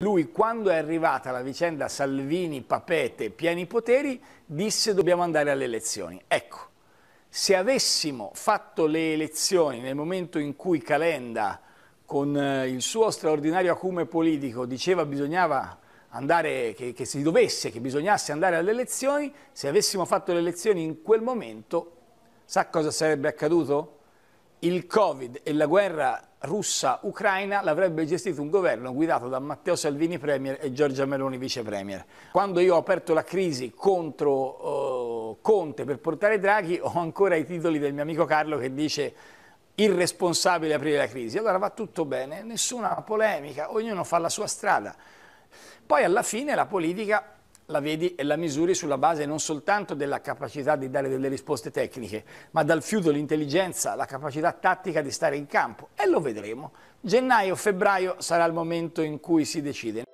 Lui quando è arrivata la vicenda Salvini-Papete, pieni poteri, disse dobbiamo andare alle elezioni. Ecco, se avessimo fatto le elezioni nel momento in cui Calenda, con eh, il suo straordinario acume politico, diceva bisognava andare, che, che si dovesse, che bisognasse andare alle elezioni, se avessimo fatto le elezioni in quel momento, sa cosa sarebbe accaduto? il Covid e la guerra russa-ucraina l'avrebbe gestito un governo guidato da Matteo Salvini Premier e Giorgia Meloni Vice Premier. Quando io ho aperto la crisi contro uh, Conte per portare Draghi ho ancora i titoli del mio amico Carlo che dice irresponsabile aprire la crisi. Allora va tutto bene, nessuna polemica, ognuno fa la sua strada. Poi alla fine la politica la vedi e la misuri sulla base non soltanto della capacità di dare delle risposte tecniche, ma dal fiuto, l'intelligenza, la capacità tattica di stare in campo. E lo vedremo. Gennaio-febbraio sarà il momento in cui si decide.